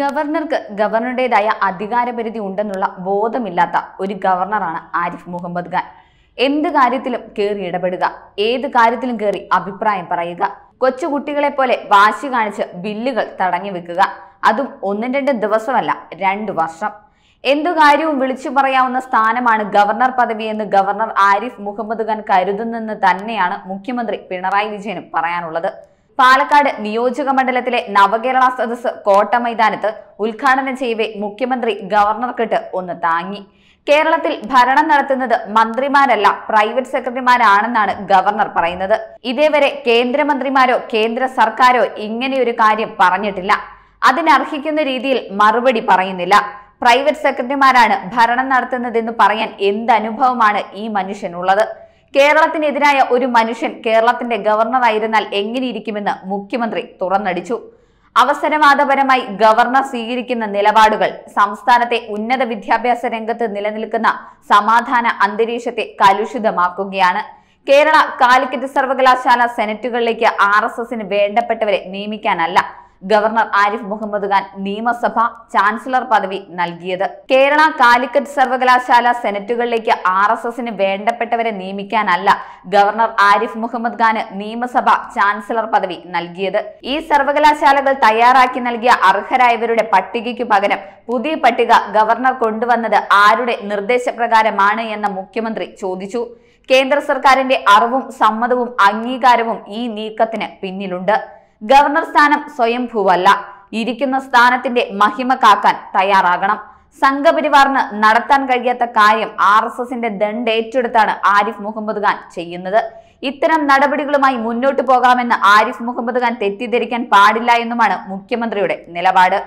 ഗവർണർക്ക് ഗവർണറുടേതായ അധികാരപരിധി ഉണ്ടെന്നുള്ള ബോധമില്ലാത്ത ഒരു ഗവർണറാണ് ആരിഫ് മുഹമ്മദ് ഖാൻ എന്ത് കാര്യത്തിലും കയറി ഇടപെടുക ഏത് കാര്യത്തിലും കയറി അഭിപ്രായം പറയുക കൊച്ചുകുട്ടികളെ പോലെ വാശി കാണിച്ച് ബില്ലുകൾ തടഞ്ഞു വെക്കുക അതും ഒന്നും രണ്ട് ദിവസമല്ല രണ്ടു വർഷം എന്തു കാര്യവും വിളിച്ചു പറയാവുന്ന സ്ഥാനമാണ് ഗവർണർ പദവിയെന്ന് ഗവർണർ ആരിഫ് മുഹമ്മദ് ഖാൻ കരുതുന്നെന്ന് തന്നെയാണ് മുഖ്യമന്ത്രി പിണറായി വിജയനും പറയാനുള്ളത് പാലക്കാട് നിയോജക മണ്ഡലത്തിലെ നവകേരള സദസ് കോട്ട മൈതാനത്ത് ഉദ്ഘാടനം ചെയ്യവേ മുഖ്യമന്ത്രി ഗവർണർക്കിട്ട് ഒന്ന് താങ്ങി കേരളത്തിൽ ഭരണം നടത്തുന്നത് മന്ത്രിമാരല്ല പ്രൈവറ്റ് സെക്രട്ടറിമാരാണെന്നാണ് ഗവർണർ പറയുന്നത് ഇതേവരെ കേന്ദ്രമന്ത്രിമാരോ കേന്ദ്ര സർക്കാരോ ഇങ്ങനെയൊരു കാര്യം പറഞ്ഞിട്ടില്ല അതിനർഹിക്കുന്ന രീതിയിൽ മറുപടി പറയുന്നില്ല പ്രൈവറ്റ് സെക്രട്ടറിമാരാണ് ഭരണം നടത്തുന്നതെന്ന് പറയാൻ എന്തനുഭവമാണ് ഈ മനുഷ്യനുള്ളത് കേരളത്തിനെതിരായ ഒരു മനുഷ്യൻ കേരളത്തിന്റെ ഗവർണറായിരുന്നാൽ എങ്ങനെയിരിക്കുമെന്ന് മുഖ്യമന്ത്രി തുറന്നടിച്ചു അവസരവാദപരമായി ഗവർണർ സ്വീകരിക്കുന്ന നിലപാടുകൾ സംസ്ഥാനത്തെ ഉന്നത വിദ്യാഭ്യാസ രംഗത്ത് നിലനിൽക്കുന്ന സമാധാന അന്തരീക്ഷത്തെ കലുഷിതമാക്കുകയാണ് കേരള കാലിക്കറ്റ് സർവകലാശാല സെനറ്റുകളിലേക്ക് ആർ വേണ്ടപ്പെട്ടവരെ നിയമിക്കാനല്ല ഗവർണർ ആരിഫ് മുഹമ്മദ് ഖാൻ നിയമസഭ ചാൻസലർ പദവി നൽകിയത് കേരള കാലിക്കറ്റ് സർവകലാശാല സെനറ്റുകളിലേക്ക് ആർ എസ് എസിന് വേണ്ടപ്പെട്ടവരെ നിയമിക്കാനല്ല ഗവർണർ ആരിഫ് മുഹമ്മദ് ഖാന് നിയമസഭ ചാൻസലർ പദവി നൽകിയത് ഈ സർവകലാശാലകൾ തയ്യാറാക്കി നൽകിയ അർഹരായവരുടെ പട്ടികയ്ക്കു പകരം പുതിയ പട്ടിക ഗവർണർ കൊണ്ടുവന്നത് ആരുടെ നിർദ്ദേശപ്രകാരമാണ് എന്ന മുഖ്യമന്ത്രി ചോദിച്ചു കേന്ദ്ര സർക്കാരിന്റെ അറിവും സമ്മതവും അംഗീകാരവും ഈ നീക്കത്തിന് പിന്നിലുണ്ട് ഗവർണർ സ്ഥാനം സ്വയംഭൂവല്ല ഇരിക്കുന്ന സ്ഥാനത്തിന്റെ മഹിമ കാക്കാൻ തയ്യാറാകണം സംഘപരിവാറിന് നടത്താൻ കഴിയാത്ത കാര്യം ആർ എസ് എസിന്റെ ദണ്ട് ഏറ്റെടുത്താണ് ആരിഫ് മുഹമ്മദ് ഖാൻ ചെയ്യുന്നത് ഇത്തരം നടപടികളുമായി മുന്നോട്ടു പോകാമെന്ന് ആരിഫ് മുഹമ്മദ് ഖാൻ തെറ്റിദ്ധരിക്കാൻ പാടില്ല എന്നുമാണ് മുഖ്യമന്ത്രിയുടെ നിലപാട്